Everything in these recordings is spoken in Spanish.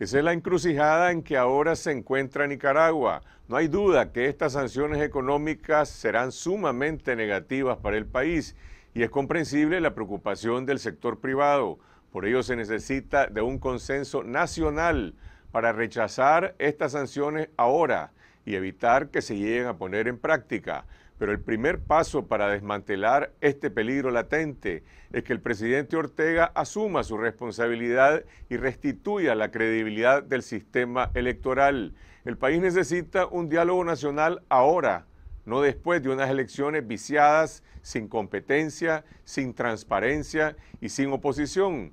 Esa es la encrucijada en que ahora se encuentra Nicaragua. No hay duda que estas sanciones económicas serán sumamente negativas para el país y es comprensible la preocupación del sector privado. Por ello se necesita de un consenso nacional para rechazar estas sanciones ahora y evitar que se lleguen a poner en práctica. Pero el primer paso para desmantelar este peligro latente es que el presidente Ortega asuma su responsabilidad y restituya la credibilidad del sistema electoral. El país necesita un diálogo nacional ahora, no después de unas elecciones viciadas, sin competencia, sin transparencia y sin oposición,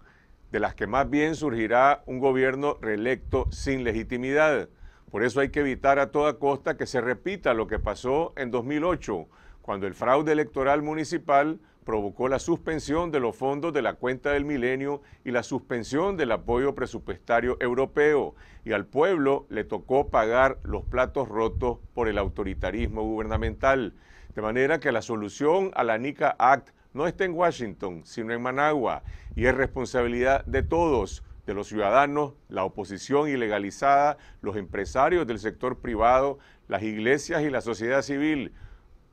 de las que más bien surgirá un gobierno reelecto sin legitimidad. Por eso hay que evitar a toda costa que se repita lo que pasó en 2008, cuando el fraude electoral municipal provocó la suspensión de los fondos de la cuenta del milenio y la suspensión del apoyo presupuestario europeo, y al pueblo le tocó pagar los platos rotos por el autoritarismo gubernamental. De manera que la solución a la NICA Act no está en Washington, sino en Managua, y es responsabilidad de todos, de los ciudadanos, la oposición ilegalizada, los empresarios del sector privado, las iglesias y la sociedad civil.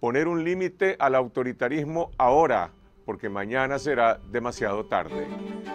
Poner un límite al autoritarismo ahora, porque mañana será demasiado tarde.